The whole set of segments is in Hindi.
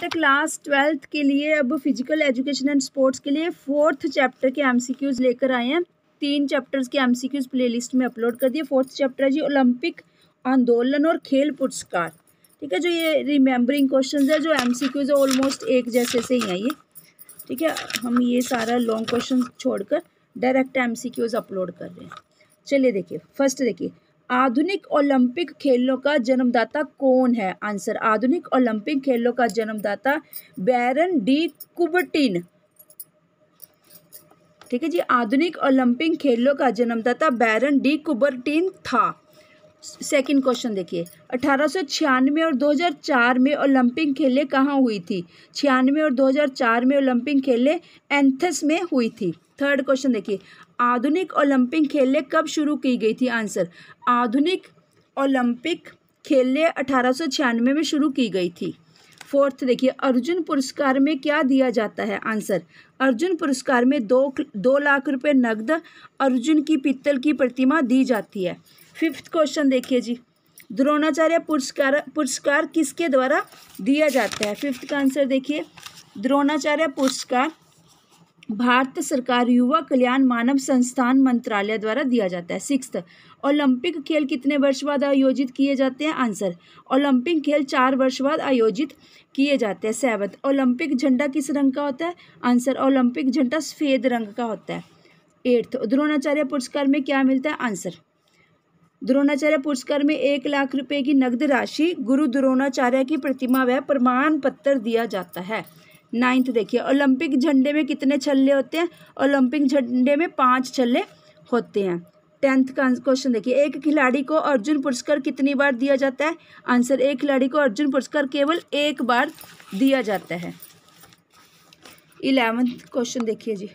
बेटा क्लास ट्वेल्थ के लिए अब फिजिकल एजुकेशन एंड स्पोर्ट्स के लिए फोर्थ चैप्टर के एमसीक्यूज लेकर आए हैं तीन चैप्टर्स के एमसीक्यूज प्लेलिस्ट में अपलोड कर दिए फोर्थ चैप्टर है जी ओलंपिक आंदोलन और खेल पुरस्कार ठीक है जो ये रिमेम्बरिंग क्वेश्चन है जो एम सी क्यूज ऑलमोस्ट एक जैसे से ही हैं ये ठीक है हम ये सारा लॉन्ग क्वेश्चन छोड़कर direct M C Qs upload कर रहे हैं चलिए देखिए फर्स्ट देखिए आधुनिक ओलंपिक खेलों का जन्मदाता कौन है आंसर आधुनिक ओलंपिक खेलों का जन्मदाता बैरन डी कुबटिन ठीक है जी आधुनिक ओलंपिक खेलों का जन्मदाता बैरन डी कुबरटीन था सेकंड क्वेश्चन देखिए अठारह और 2004 में ओलंपिक खेलें कहाँ हुई थी छियानवे और 2004 में ओलंपिक खेलें एंथस में हुई थी थर्ड क्वेश्चन देखिए आधुनिक ओलंपिक खेलें कब शुरू की गई थी आंसर आधुनिक ओलंपिक खेलें अठारह में शुरू की गई थी फोर्थ देखिए अर्जुन पुरस्कार में क्या दिया जाता है आंसर अर्जुन पुरस्कार में दो दो लाख रुपए नकद अर्जुन की पित्तल की प्रतिमा दी जाती है फिफ्थ क्वेश्चन देखिए जी द्रोणाचार्य पुरस्कार पुरस्कार किसके द्वारा दिया जाता है फिफ्थ का आंसर देखिए द्रोणाचार्य पुरस्कार भारत सरकार युवा कल्याण मानव संस्थान मंत्रालय द्वारा दिया जाता है सिक्स ओलंपिक खेल कितने वर्ष बाद आयोजित किए जाते हैं आंसर ओलंपिक खेल चार वर्ष बाद आयोजित किए जाते हैं सेवंथ ओलंपिक झंडा किस रंग का होता है आंसर ओलंपिक झंडा सफ़ेद रंग का होता है एट्थ द्रोणाचार्य पुरस्कार में क्या मिलता है आंसर द्रोणाचार्य पुरस्कार में एक लाख रुपए की नकद राशि गुरु द्रोणाचार्य की प्रतिमा व प्रमाण पत्र दिया जाता है नाइन्थ देखिए ओलंपिक झंडे में कितने छल्ले होते हैं ओलंपिक झंडे में पाँच छल्ले होते हैं टेंथ का क्वेश्चन देखिए एक खिलाड़ी को अर्जुन पुरस्कार कितनी बार दिया जाता है आंसर एक खिलाड़ी को अर्जुन पुरस्कार केवल एक बार दिया जाता है इलेवेंथ क्वेश्चन देखिए जी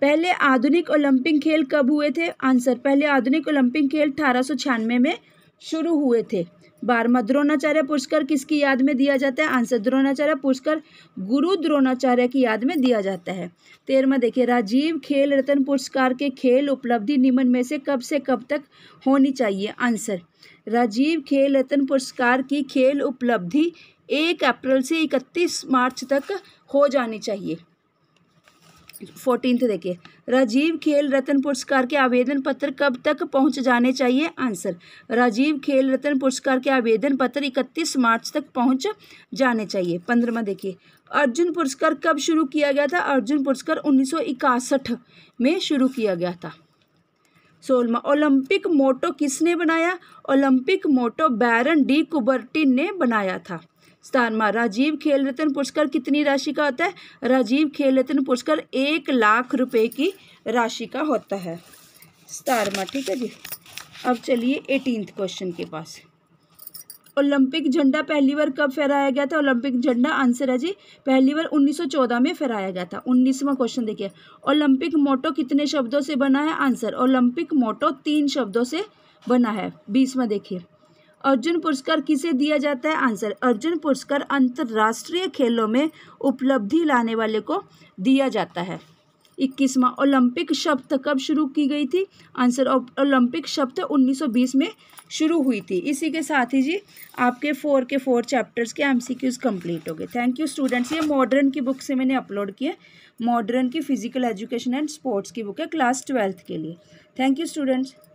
पहले आधुनिक ओलंपिक खेल कब हुए थे आंसर पहले आधुनिक ओलंपिक खेल अठारह में शुरू हुए थे बारहवा द्रोणाचार्य पुरस्कार किसकी याद में दिया जाता है आंसर द्रोणाचार्य पुरस्कार गुरु द्रोणाचार्य की याद में दिया जाता है तेरहवा देखिए राजीव खेल रत्न पुरस्कार के खेल उपलब्धि निम्न में से कब से कब तक होनी चाहिए आंसर राजीव खेल रत्न पुरस्कार की खेल उपलब्धि एक अप्रैल से इकतीस मार्च तक हो जानी चाहिए फोर्टीन देखिए राजीव खेल रत्न पुरस्कार के आवेदन पत्र कब तक पहुंच जाने चाहिए आंसर राजीव खेल रत्न पुरस्कार के आवेदन पत्र इकतीस मार्च तक पहुंच जाने चाहिए पंद्रहवा देखिए अर्जुन पुरस्कार कब शुरू किया गया था अर्जुन पुरस्कार उन्नीस में शुरू किया गया था सोलवा ओलंपिक मोटो किसने बनाया Olympic motto Baron de Coubertin ने बनाया था स्थानमा राजीव खेल रत्न पुरस्कार कितनी राशि का होता है राजीव खेल रत्न पुरस्कार एक लाख रुपए की राशि का होता है सतारवा ठीक है जी अब चलिए एटीनथ क्वेश्चन के पास ओलंपिक झंडा पहली बार कब फहराया गया था ओलंपिक झंडा आंसर है जी पहली बार 1914 में फहराया गया था उन्नीसवां क्वेश्चन देखिए ओलंपिक मोटो कितने शब्दों से बना है आंसर ओलंपिक मोटो तीन शब्दों से बना है बीसवा देखिए अर्जुन पुरस्कार किसे दिया जाता है आंसर अर्जुन पुरस्कार अंतर्राष्ट्रीय खेलों में उपलब्धि लाने वाले को दिया जाता है इक्कीसवा ओलंपिक शब्द कब शुरू की गई थी आंसर ओलंपिक शब्द 1920 में शुरू हुई थी इसी के साथ ही जी आपके फोर के फोर चैप्टर्स के एम सी क्यूज़ कम्प्लीट हो गए थैंक यू स्टूडेंट्स ये मॉडर्न की बुक से मैंने अपलोड किए मॉडर्न की फिजिकल एजुकेशन एंड स्पोर्ट्स की बुक है क्लास ट्वेल्थ के लिए थैंक यू स्टूडेंट्स